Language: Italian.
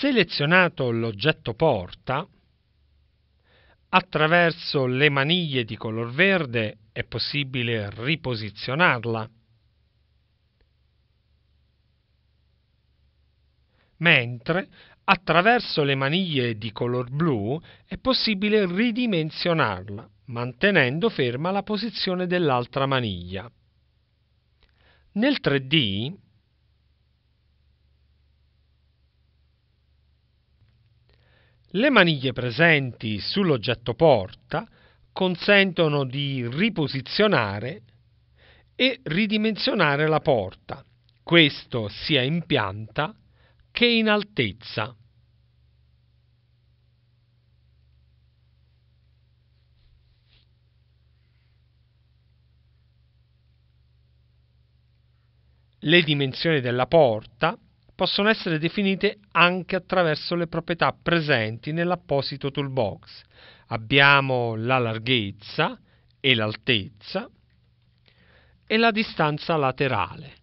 Selezionato l'oggetto porta, attraverso le maniglie di color verde è possibile riposizionarla. Mentre attraverso le maniglie di color blu è possibile ridimensionarla, mantenendo ferma la posizione dell'altra maniglia. Nel 3D Le maniglie presenti sull'oggetto porta consentono di riposizionare e ridimensionare la porta, questo sia in pianta che in altezza. Le dimensioni della porta possono essere definite anche attraverso le proprietà presenti nell'apposito toolbox. Abbiamo la larghezza e l'altezza e la distanza laterale.